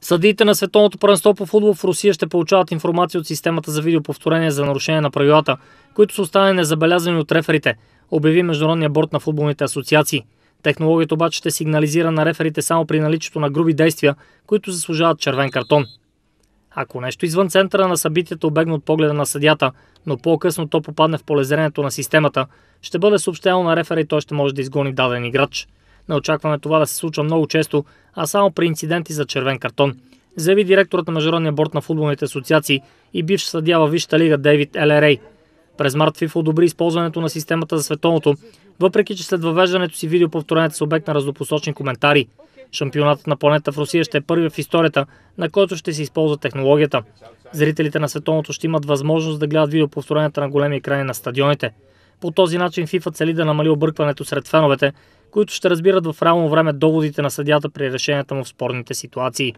Съдиите на Световното първенство по футбол в Русия ще получават информация от системата за видеоповторение за нарушение на правилата, които са останали незабелязани от реферите, обяви Международния борт на футболните асоциации. Технологията обаче ще сигнализира на реферите само при наличието на груби действия, които заслужават червен картон. Ако нещо извън центъра на събитията обегне от погледа на съдята, но по-късно то попадне в полезрението на системата, ще бъде съобщено на рефера и той ще може да изгони даден играч. Не очакваме това да се случва много често, а само при инциденти за червен картон. Заяви директорът на Международния борт на футболните асоциации и бивш съдия във Висшата лига Дейвид Елерей. През март ФИФА одобри използването на системата за световното, въпреки че след въвеждането си видеоповторенето с обект на разнопосочни коментари. Шампионатът на планета в Русия ще е първият в историята, на който ще се използва технологията. Зрителите на световното ще имат възможност да гледат видеоповторенията на големи екрани на стадионите. По този начин FIFA цели да намали объркването сред феновете, които ще разбират в реално време доводите на съдята при решенията му в спорните ситуации.